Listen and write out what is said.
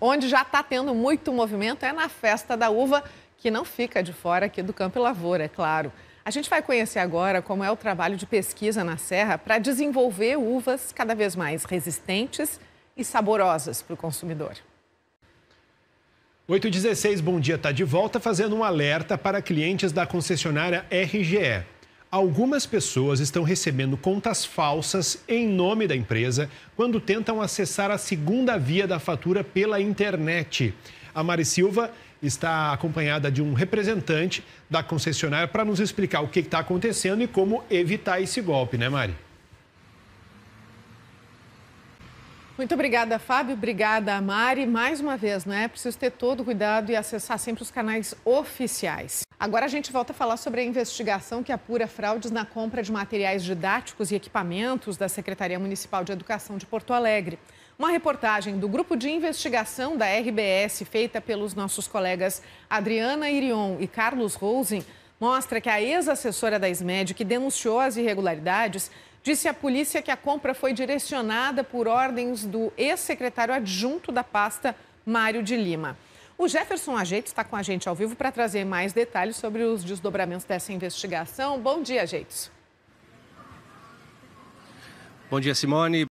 Onde já está tendo muito movimento é na Festa da Uva, que não fica de fora aqui do Campo Lavoura, é claro. A gente vai conhecer agora como é o trabalho de pesquisa na Serra para desenvolver uvas cada vez mais resistentes e saborosas para o consumidor. 816, bom dia, está de volta fazendo um alerta para clientes da concessionária RGE. Algumas pessoas estão recebendo contas falsas em nome da empresa quando tentam acessar a segunda via da fatura pela internet. A Mari Silva está acompanhada de um representante da concessionária para nos explicar o que está acontecendo e como evitar esse golpe, né, Mari? Muito obrigada, Fábio. Obrigada, Mari. Mais uma vez, né? Preciso ter todo cuidado e acessar sempre os canais oficiais. Agora a gente volta a falar sobre a investigação que apura fraudes na compra de materiais didáticos e equipamentos da Secretaria Municipal de Educação de Porto Alegre. Uma reportagem do grupo de investigação da RBS, feita pelos nossos colegas Adriana Irion e Carlos Rosen, mostra que a ex-assessora da SMED, que denunciou as irregularidades, disse à polícia que a compra foi direcionada por ordens do ex-secretário adjunto da pasta, Mário de Lima. O Jefferson Ajeitos está com a gente ao vivo para trazer mais detalhes sobre os desdobramentos dessa investigação. Bom dia, Ajeitos. Bom dia, Simone.